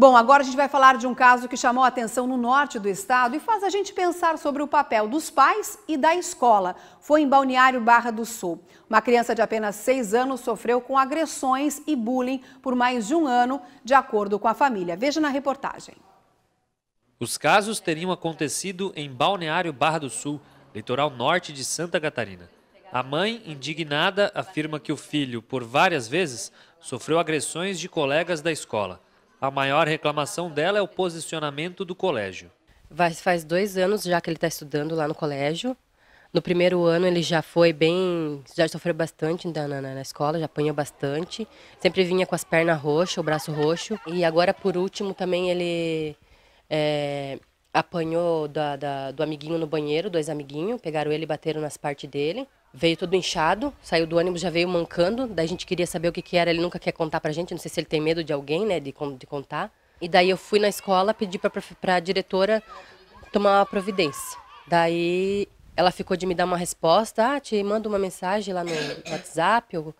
Bom, agora a gente vai falar de um caso que chamou a atenção no norte do estado e faz a gente pensar sobre o papel dos pais e da escola. Foi em Balneário Barra do Sul. Uma criança de apenas seis anos sofreu com agressões e bullying por mais de um ano, de acordo com a família. Veja na reportagem. Os casos teriam acontecido em Balneário Barra do Sul, litoral norte de Santa Catarina. A mãe, indignada, afirma que o filho, por várias vezes, sofreu agressões de colegas da escola. A maior reclamação dela é o posicionamento do colégio. Vai, faz dois anos já que ele está estudando lá no colégio. No primeiro ano ele já foi bem, já sofreu bastante na, na, na escola, já apanhou bastante. Sempre vinha com as pernas roxas, o braço roxo. E agora por último também ele é, apanhou da, da, do amiguinho no banheiro, dois amiguinhos, pegaram ele e bateram nas partes dele. Veio todo inchado, saiu do ônibus, já veio mancando. Daí a gente queria saber o que, que era, ele nunca quer contar pra gente, não sei se ele tem medo de alguém, né, de, de contar. E daí eu fui na escola, pedi pra, pra diretora tomar uma providência. Daí ela ficou de me dar uma resposta, ah, te manda uma mensagem lá no WhatsApp, eu...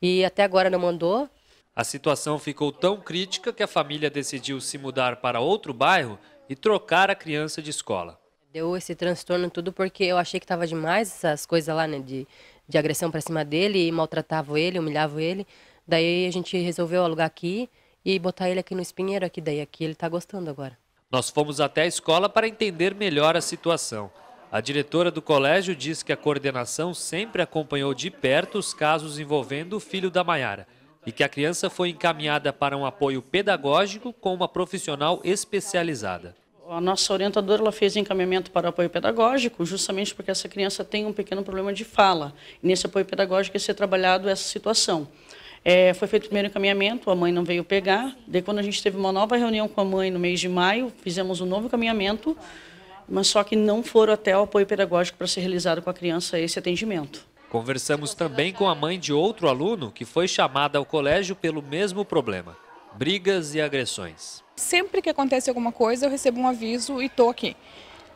e até agora não mandou. A situação ficou tão crítica que a família decidiu se mudar para outro bairro e trocar a criança de escola. Deu esse transtorno tudo porque eu achei que estava demais essas coisas lá, né, de, de agressão para cima dele, e maltratava ele, humilhava ele. Daí a gente resolveu alugar aqui e botar ele aqui no espinheiro aqui daí aqui ele está gostando agora. Nós fomos até a escola para entender melhor a situação. A diretora do colégio diz que a coordenação sempre acompanhou de perto os casos envolvendo o filho da Maiara e que a criança foi encaminhada para um apoio pedagógico com uma profissional especializada. A nossa orientadora ela fez encaminhamento para apoio pedagógico, justamente porque essa criança tem um pequeno problema de fala. E nesse apoio pedagógico é ser trabalhado essa situação. É, foi feito o primeiro encaminhamento, a mãe não veio pegar. Daí, quando a gente teve uma nova reunião com a mãe no mês de maio, fizemos um novo encaminhamento, mas só que não foram até o apoio pedagógico para ser realizado com a criança esse atendimento. Conversamos também com a mãe de outro aluno que foi chamada ao colégio pelo mesmo problema: brigas e agressões. Sempre que acontece alguma coisa, eu recebo um aviso e estou aqui.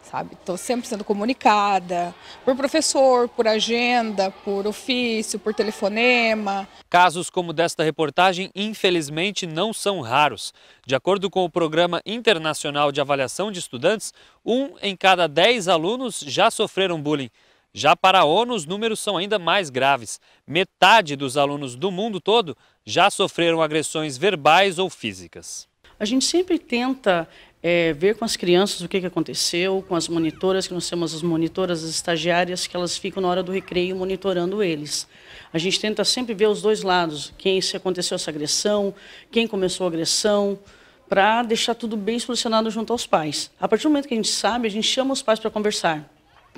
Sabe? Estou sempre sendo comunicada por professor, por agenda, por ofício, por telefonema. Casos como desta reportagem, infelizmente, não são raros. De acordo com o Programa Internacional de Avaliação de Estudantes, um em cada dez alunos já sofreram bullying. Já para a ONU, os números são ainda mais graves. Metade dos alunos do mundo todo já sofreram agressões verbais ou físicas. A gente sempre tenta é, ver com as crianças o que, que aconteceu, com as monitoras, que nós temos as monitoras, as estagiárias, que elas ficam na hora do recreio monitorando eles. A gente tenta sempre ver os dois lados, quem se aconteceu essa agressão, quem começou a agressão, para deixar tudo bem solucionado junto aos pais. A partir do momento que a gente sabe, a gente chama os pais para conversar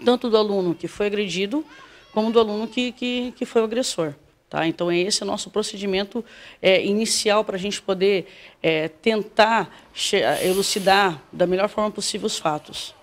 tanto do aluno que foi agredido, como do aluno que, que, que foi o agressor. Tá? Então, é esse o nosso procedimento é, inicial para a gente poder é, tentar elucidar da melhor forma possível os fatos.